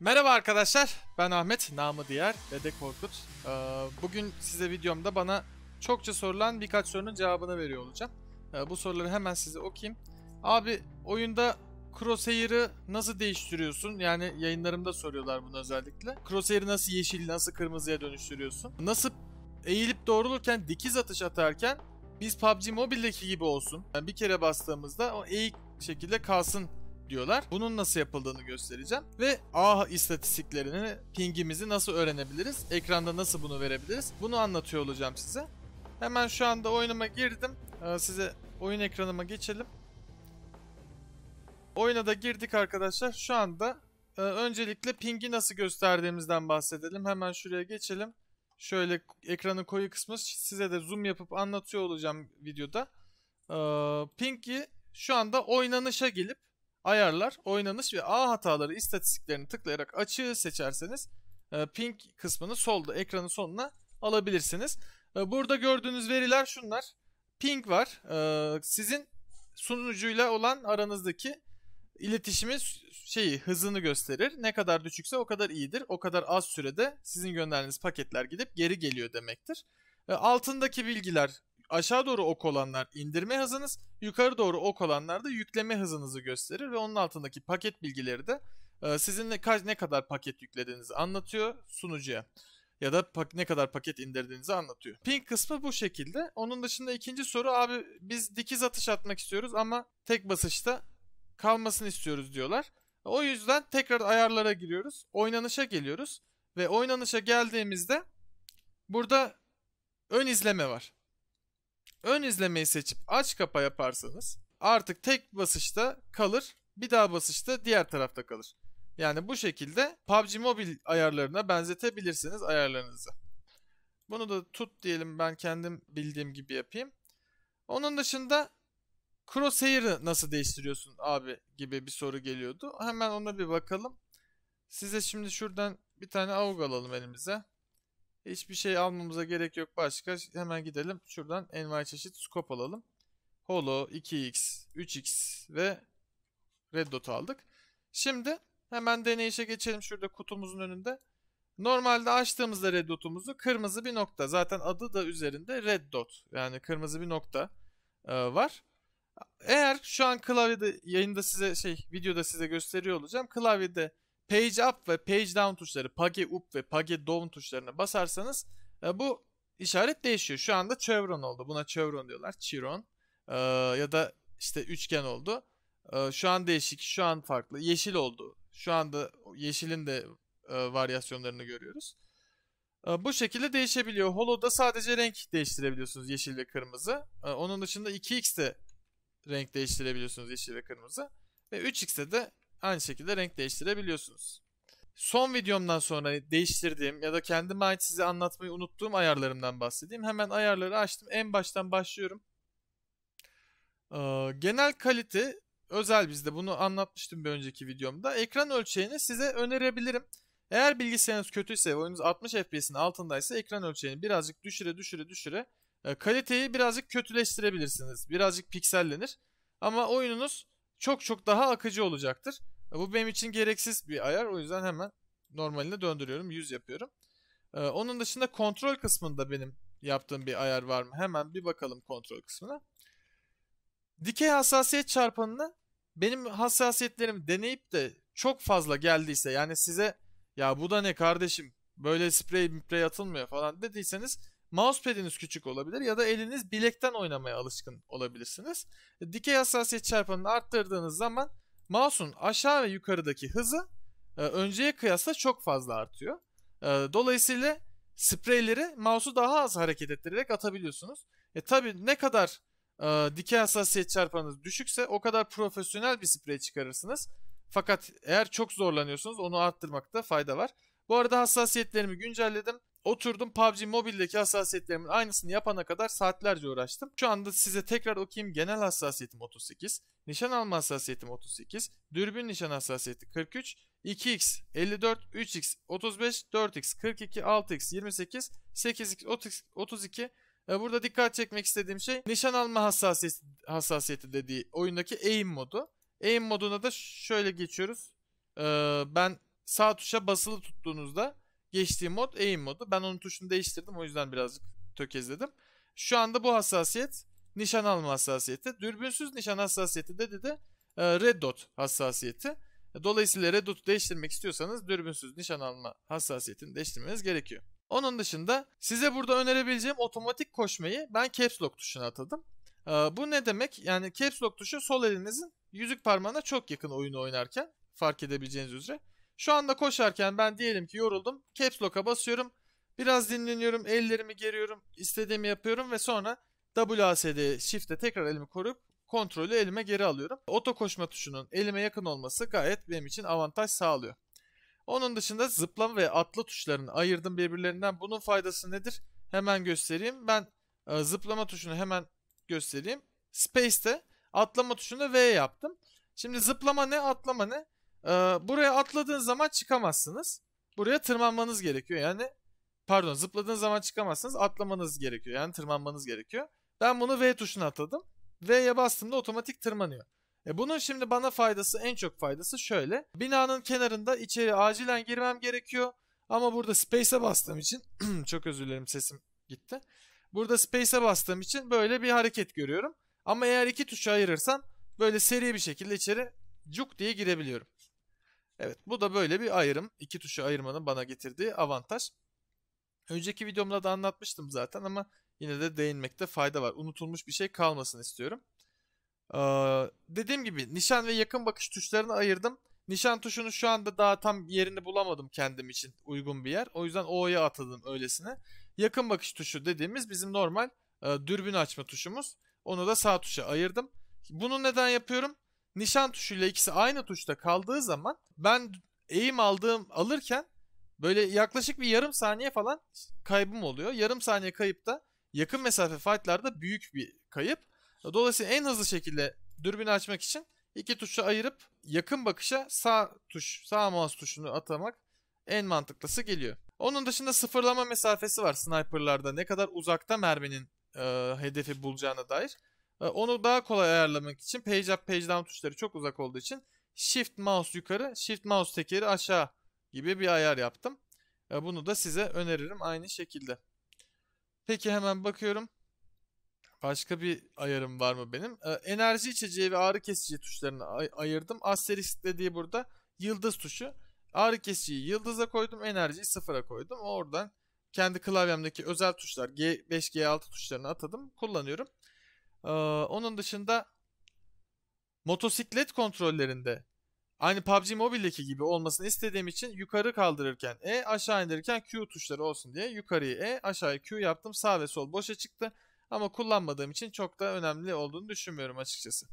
Merhaba arkadaşlar, ben Ahmet, namı diğer Dede Korkut. Ee, bugün size videomda bana çokça sorulan birkaç sorunun cevabını veriyor olacağım. Ee, bu soruları hemen size okuyayım. Abi oyunda Crosshair'ı nasıl değiştiriyorsun? Yani yayınlarımda soruyorlar bunu özellikle. Crosshair'ı nasıl yeşil, nasıl kırmızıya dönüştürüyorsun? Nasıl eğilip doğrulurken, dikiz atış atarken biz PUBG Mobile'deki gibi olsun. Yani bir kere bastığımızda o eğik şekilde kalsın diyorlar. Bunun nasıl yapıldığını göstereceğim. Ve A istatistiklerini, pingimizi nasıl öğrenebiliriz? Ekranda nasıl bunu verebiliriz? Bunu anlatıyor olacağım size. Hemen şu anda oyunuma girdim. Ee, size oyun ekranıma geçelim. Oyuna da girdik arkadaşlar. Şu anda e, öncelikle pingi nasıl gösterdiğimizden bahsedelim. Hemen şuraya geçelim. Şöyle ekranın koyu kısmı size de zoom yapıp anlatıyor olacağım videoda. Ee, pingi şu anda oynanışa gelip ayarlar, oynanış ve ağ hataları istatistiklerini tıklayarak açığı seçerseniz e, pink kısmını solda ekranın sonuna alabilirsiniz. E, burada gördüğünüz veriler şunlar. pink var. E, sizin sunucuyla olan aranızdaki iletişimi şeyi hızını gösterir. Ne kadar düşükse o kadar iyidir. O kadar az sürede sizin gönderdiğiniz paketler gidip geri geliyor demektir. Altındaki bilgiler aşağı doğru ok olanlar indirme hızınız, yukarı doğru ok olanlar da yükleme hızınızı gösterir ve onun altındaki paket bilgileri de e, sizinle ne, ne kadar paket yüklediğinizi anlatıyor sunucuya ya da ne kadar paket indirdiğinizi anlatıyor. Ping kısmı bu şekilde. Onun dışında ikinci soru abi biz dikiz atış atmak istiyoruz ama tek basışta kalmasını istiyoruz diyorlar. O yüzden tekrar ayarlara giriyoruz. Oynanışa geliyoruz ve oynanışa geldiğimizde burada ön izleme var ön izlemeyi seçip aç kapa yaparsanız artık tek basışta kalır. Bir daha basışta diğer tarafta kalır. Yani bu şekilde PUBG Mobile ayarlarına benzetebilirsiniz ayarlarınızı. Bunu da tut diyelim ben kendim bildiğim gibi yapayım. Onun dışında crosshair'ı nasıl değiştiriyorsun abi gibi bir soru geliyordu. Hemen ona bir bakalım. Size şimdi şuradan bir tane AUG alalım elimize. Hiçbir şey almamıza gerek yok başka. Hemen gidelim. Şuradan envai çeşit scope alalım. Holo, 2x, 3x ve red dot aldık. Şimdi hemen deneyişe geçelim. Şurada kutumuzun önünde. Normalde açtığımızda red dotumuzu kırmızı bir nokta. Zaten adı da üzerinde red dot. Yani kırmızı bir nokta e, var. Eğer şu an klavyede yayında size şey videoda size gösteriyor olacağım. Klavyede Page up ve page down tuşları, page up ve page down tuşlarına basarsanız e, bu işaret değişiyor. Şu anda chevron oldu. Buna chevron diyorlar. Chiron. E, ya da işte üçgen oldu. E, şu an değişik, şu an farklı. Yeşil oldu. Şu anda yeşilin de varyasyonlarını görüyoruz. bu şekilde değişebiliyor. Holo'da sadece renk değiştirebiliyorsunuz yeşil ve kırmızı. onun dışında 2x'de renk değiştirebiliyorsunuz yeşil ve kırmızı. Ve 3x'de de aynı şekilde renk değiştirebiliyorsunuz. Son videomdan sonra değiştirdiğim ya da kendime ait size anlatmayı unuttuğum ayarlarımdan bahsedeyim. Hemen ayarları açtım. En baştan başlıyorum. Ee, genel kalite özel bizde bunu anlatmıştım bir önceki videomda. Ekran ölçeğini size önerebilirim. Eğer bilgisayarınız kötüyse, oyununuz 60 FPS'in altındaysa ekran ölçeğini birazcık düşüre düşüre düşüre e, kaliteyi birazcık kötüleştirebilirsiniz. Birazcık piksellenir. Ama oyununuz çok çok daha akıcı olacaktır. Bu benim için gereksiz bir ayar. O yüzden hemen normaline döndürüyorum. 100 yapıyorum. Ee, onun dışında kontrol kısmında benim yaptığım bir ayar var mı? Hemen bir bakalım kontrol kısmına. Dikey hassasiyet çarpanını benim hassasiyetlerimi deneyip de çok fazla geldiyse yani size ya bu da ne kardeşim böyle sprey sprey atılmıyor falan dediyseniz Mousepad'iniz küçük olabilir ya da eliniz bilekten oynamaya alışkın olabilirsiniz. Dikey hassasiyet çarpanını arttırdığınız zaman mouse'un aşağı ve yukarıdaki hızı e, önceye kıyasla çok fazla artıyor. E, dolayısıyla spreyleri mouse'u daha az hareket ettirerek atabiliyorsunuz. E tabi ne kadar e, dikey hassasiyet çarpanınız düşükse o kadar profesyonel bir sprey çıkarırsınız. Fakat eğer çok zorlanıyorsunuz onu arttırmakta fayda var. Bu arada hassasiyetlerimi güncelledim. Oturdum PUBG Mobile'deki hassasiyetlerimin aynısını yapana kadar saatlerce uğraştım. Şu anda size tekrar okuyayım. Genel hassasiyetim 38, nişan alma hassasiyetim 38, dürbün nişan hassasiyeti 43, 2x 54, 3x 35, 4x 42, 6x 28, 8x 32. Burada dikkat çekmek istediğim şey nişan alma hassasiyeti, hassasiyeti dediği oyundaki aim modu. Aim moduna da şöyle geçiyoruz. E, ben sağ tuşa basılı tuttuğunuzda geçtiği mod aim modu. Ben onun tuşunu değiştirdim o yüzden birazcık tökezledim. Şu anda bu hassasiyet nişan alma hassasiyeti. Dürbünsüz nişan hassasiyeti de dedi e, red dot hassasiyeti. Dolayısıyla red dot'u değiştirmek istiyorsanız dürbünsüz nişan alma hassasiyetini değiştirmeniz gerekiyor. Onun dışında size burada önerebileceğim otomatik koşmayı ben caps lock tuşuna atadım. E, bu ne demek? Yani caps lock tuşu sol elinizin yüzük parmağına çok yakın oyunu oynarken fark edebileceğiniz üzere. Şu anda koşarken ben diyelim ki yoruldum. Caps Lock'a basıyorum. Biraz dinleniyorum. Ellerimi geriyorum. istediğimi yapıyorum ve sonra WASD Shift'e tekrar elimi koruyup kontrolü elime geri alıyorum. Oto koşma tuşunun elime yakın olması gayet benim için avantaj sağlıyor. Onun dışında zıplama ve atla tuşlarını ayırdım birbirlerinden. Bunun faydası nedir? Hemen göstereyim. Ben e, zıplama tuşunu hemen göstereyim. Space'te atlama tuşunu V yaptım. Şimdi zıplama ne atlama ne? Ee, buraya atladığınız zaman çıkamazsınız. Buraya tırmanmanız gerekiyor. Yani pardon zıpladığınız zaman çıkamazsınız. Atlamanız gerekiyor. Yani tırmanmanız gerekiyor. Ben bunu V tuşuna atladım. V'ye bastığımda otomatik tırmanıyor. E bunun şimdi bana faydası en çok faydası şöyle. Binanın kenarında içeri acilen girmem gerekiyor. Ama burada space'e bastığım için çok özür dilerim sesim gitti. Burada space'e bastığım için böyle bir hareket görüyorum. Ama eğer iki tuşu ayırırsam böyle seri bir şekilde içeri cuk diye girebiliyorum. Evet bu da böyle bir ayrım. İki tuşu ayırmanın bana getirdiği avantaj. Önceki videomda da anlatmıştım zaten ama yine de değinmekte fayda var. Unutulmuş bir şey kalmasın istiyorum. Ee, dediğim gibi nişan ve yakın bakış tuşlarını ayırdım. Nişan tuşunu şu anda daha tam yerini bulamadım kendim için uygun bir yer. O yüzden O'ya atadım öylesine. Yakın bakış tuşu dediğimiz bizim normal e, dürbün açma tuşumuz. Onu da sağ tuşa ayırdım. Bunu neden yapıyorum? nişan tuşuyla ikisi aynı tuşta kaldığı zaman ben eğim aldığım alırken böyle yaklaşık bir yarım saniye falan kaybım oluyor. Yarım saniye kayıp da yakın mesafe fightlarda büyük bir kayıp. Dolayısıyla en hızlı şekilde dürbünü açmak için iki tuşu ayırıp yakın bakışa sağ tuş, sağ mouse tuşunu atamak en mantıklısı geliyor. Onun dışında sıfırlama mesafesi var sniperlarda. Ne kadar uzakta merminin e, hedefi bulacağına dair. Ee, onu daha kolay ayarlamak için page up page down tuşları çok uzak olduğu için shift mouse yukarı shift mouse tekeri aşağı gibi bir ayar yaptım. Ee, bunu da size öneririm aynı şekilde. Peki hemen bakıyorum. Başka bir ayarım var mı benim? Ee, enerji içeceği ve ağrı kesici tuşlarını ay ayırdım. Asterisk dediği burada yıldız tuşu. Ağrı kesiciyi yıldıza koydum. Enerjiyi sıfıra koydum. Oradan kendi klavyemdeki özel tuşlar G5 G6 tuşlarını atadım. Kullanıyorum. Ee, onun dışında motosiklet kontrollerinde aynı PUBG Mobile'deki gibi olmasını istediğim için yukarı kaldırırken E aşağı indirirken Q tuşları olsun diye yukarıyı E aşağıyı Q yaptım sağ ve sol boşa çıktı ama kullanmadığım için çok da önemli olduğunu düşünmüyorum açıkçası.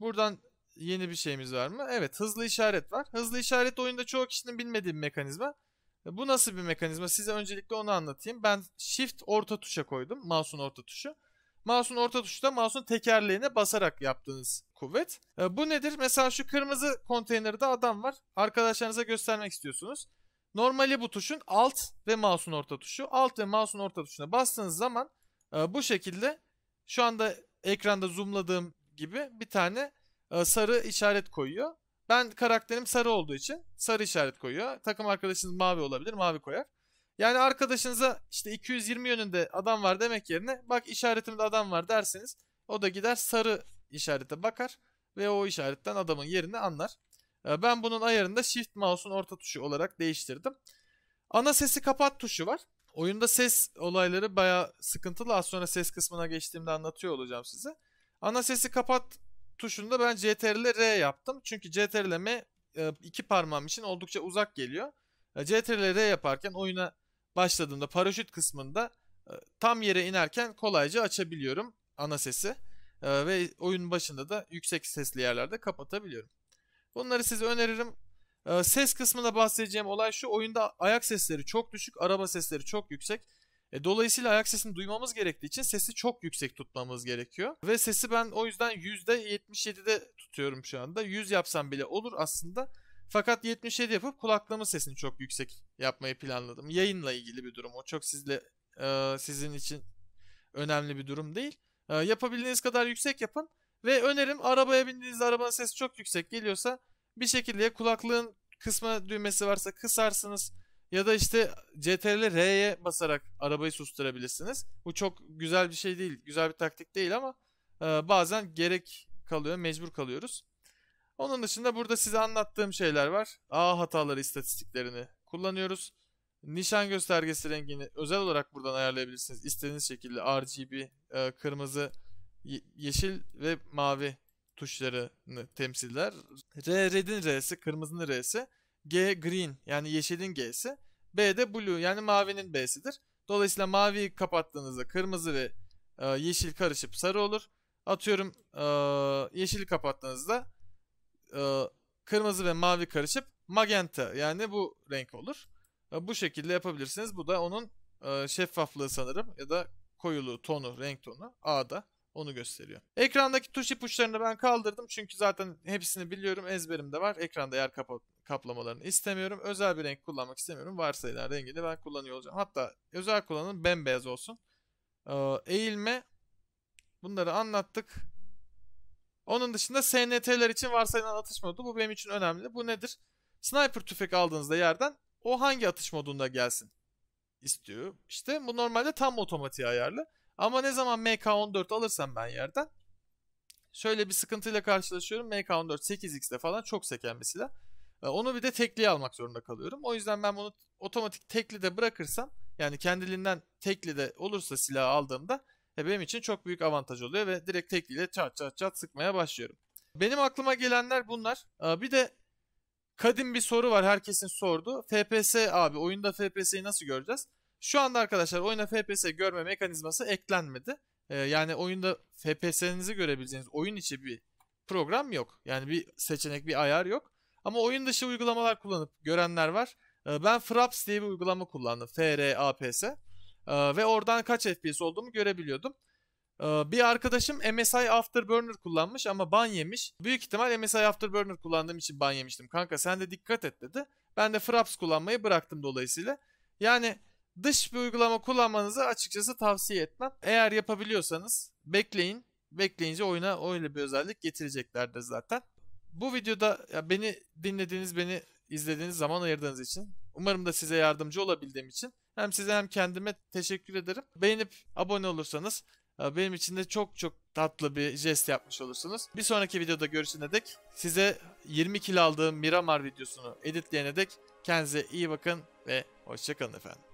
Buradan yeni bir şeyimiz var mı? Evet hızlı işaret var. Hızlı işaret oyunda çoğu kişinin bilmediği bir mekanizma. Bu nasıl bir mekanizma? Size öncelikle onu anlatayım. Ben shift orta tuşa koydum. Mouse'un orta tuşu. Mouse'un orta tuşta mouse'un tekerleğine basarak yaptığınız kuvvet. E, bu nedir? Mesela şu kırmızı konteynerde adam var. Arkadaşlarınıza göstermek istiyorsunuz. Normali bu tuşun alt ve mouse'un orta tuşu. Alt ve mouse'un orta tuşuna bastığınız zaman e, bu şekilde şu anda ekranda zoomladığım gibi bir tane e, sarı işaret koyuyor. Ben karakterim sarı olduğu için sarı işaret koyuyor. Takım arkadaşınız mavi olabilir, mavi koyar. Yani arkadaşınıza işte 220 yönünde adam var demek yerine bak işaretimde adam var derseniz o da gider sarı işarete bakar ve o işaretten adamın yerini anlar. Ee, ben bunun ayarında Shift Mouse'un orta tuşu olarak değiştirdim. Ana sesi kapat tuşu var. Oyunda ses olayları baya sıkıntılı. Az sonra ses kısmına geçtiğimde anlatıyor olacağım size. Ana sesi kapat tuşunda ben CTRL e R yaptım. Çünkü CTRL e M iki parmağım için oldukça uzak geliyor. CTRL e R yaparken oyuna başladığımda paraşüt kısmında e, tam yere inerken kolayca açabiliyorum ana sesi. E, ve oyun başında da yüksek sesli yerlerde kapatabiliyorum. Bunları size öneririm. E, ses kısmında bahsedeceğim olay şu. Oyunda ayak sesleri çok düşük, araba sesleri çok yüksek. dolayısıyla ayak sesini duymamız gerektiği için sesi çok yüksek tutmamız gerekiyor. Ve sesi ben o yüzden %77'de tutuyorum şu anda. 100 yapsam bile olur aslında. Fakat 77 yapıp kulaklama sesini çok yüksek yapmayı planladım. Yayınla ilgili bir durum o. Çok sizle e, sizin için önemli bir durum değil. E, yapabildiğiniz kadar yüksek yapın. Ve önerim arabaya bindiğinizde arabanın sesi çok yüksek geliyorsa bir şekilde kulaklığın kısma düğmesi varsa kısarsınız. Ya da işte CTRL R'ye basarak arabayı susturabilirsiniz. Bu çok güzel bir şey değil. Güzel bir taktik değil ama e, bazen gerek kalıyor. Mecbur kalıyoruz. Onun dışında burada size anlattığım şeyler var. A hataları istatistiklerini kullanıyoruz. Nişan göstergesi rengini özel olarak buradan ayarlayabilirsiniz. İstediğiniz şekilde RGB, e, kırmızı, yeşil ve mavi tuşlarını temsiller. R red'in R'si, kırmızının R'si. G green yani yeşilin G'si. B de blue yani mavinin B'sidir. Dolayısıyla maviyi kapattığınızda kırmızı ve e, yeşil karışıp sarı olur. Atıyorum e, yeşil kapattığınızda e, kırmızı ve mavi karışıp magenta yani bu renk olur. E, bu şekilde yapabilirsiniz. Bu da onun e, şeffaflığı sanırım ya da koyuluğu, tonu, renk tonu A'da onu gösteriyor. Ekrandaki tuş ipuçlarını ben kaldırdım çünkü zaten hepsini biliyorum ezberimde var. Ekranda yer kap kaplamalarını istemiyorum. Özel bir renk kullanmak istemiyorum. Varsayılar rengini ben kullanıyor olacağım. Hatta özel kullanım bembeyaz olsun. Ee, eğilme bunları anlattık. Onun dışında SNT'ler için varsayılan atış modu bu benim için önemli. Bu nedir? Sniper tüfek aldığınızda yerden o hangi atış modunda gelsin istiyor. İşte bu normalde tam otomatiğe ayarlı. Ama ne zaman MK14 alırsam ben yerden şöyle bir sıkıntıyla karşılaşıyorum. MK14 8X'de falan çok seken bir silah. E, onu bir de tekliye almak zorunda kalıyorum. O yüzden ben bunu otomatik tekli de bırakırsam yani kendiliğinden tekli de olursa silahı aldığımda e benim için çok büyük avantaj oluyor ve direkt tekliyle çat çat çat sıkmaya başlıyorum. Benim aklıma gelenler bunlar. E, bir de kadim bir soru var herkesin sordu. FPS abi oyunda FPS'yi nasıl göreceğiz? Şu anda arkadaşlar oyuna FPS görme mekanizması eklenmedi. E, yani oyunda FPS'nizi görebileceğiniz oyun içi bir program yok. Yani bir seçenek bir ayar yok. Ama oyun dışı uygulamalar kullanıp görenler var. E, ben Fraps diye bir uygulama kullandım. F-R-A-P-S. Ee, ve oradan kaç FPS olduğumu görebiliyordum. Ee, bir arkadaşım MSI Afterburner kullanmış ama ban yemiş. Büyük ihtimal MSI Afterburner kullandığım için ban yemiştim. Kanka sen de dikkat et dedi. Ben de Fraps kullanmayı bıraktım dolayısıyla. Yani dış bir uygulama kullanmanızı açıkçası tavsiye etmem. Eğer yapabiliyorsanız bekleyin. Bekleyince oyuna öyle bir özellik getireceklerdir zaten. Bu videoda ya beni dinlediğiniz, beni izlediğiniz, zaman ayırdığınız için umarım da size yardımcı olabildiğim için hem size hem kendime teşekkür ederim. Beğenip abone olursanız e, benim için de çok çok tatlı bir jest yapmış olursunuz. Bir sonraki videoda görüşene dek size 20 kilo aldığım Miramar videosunu editleyene dek kendinize iyi bakın ve hoşçakalın efendim.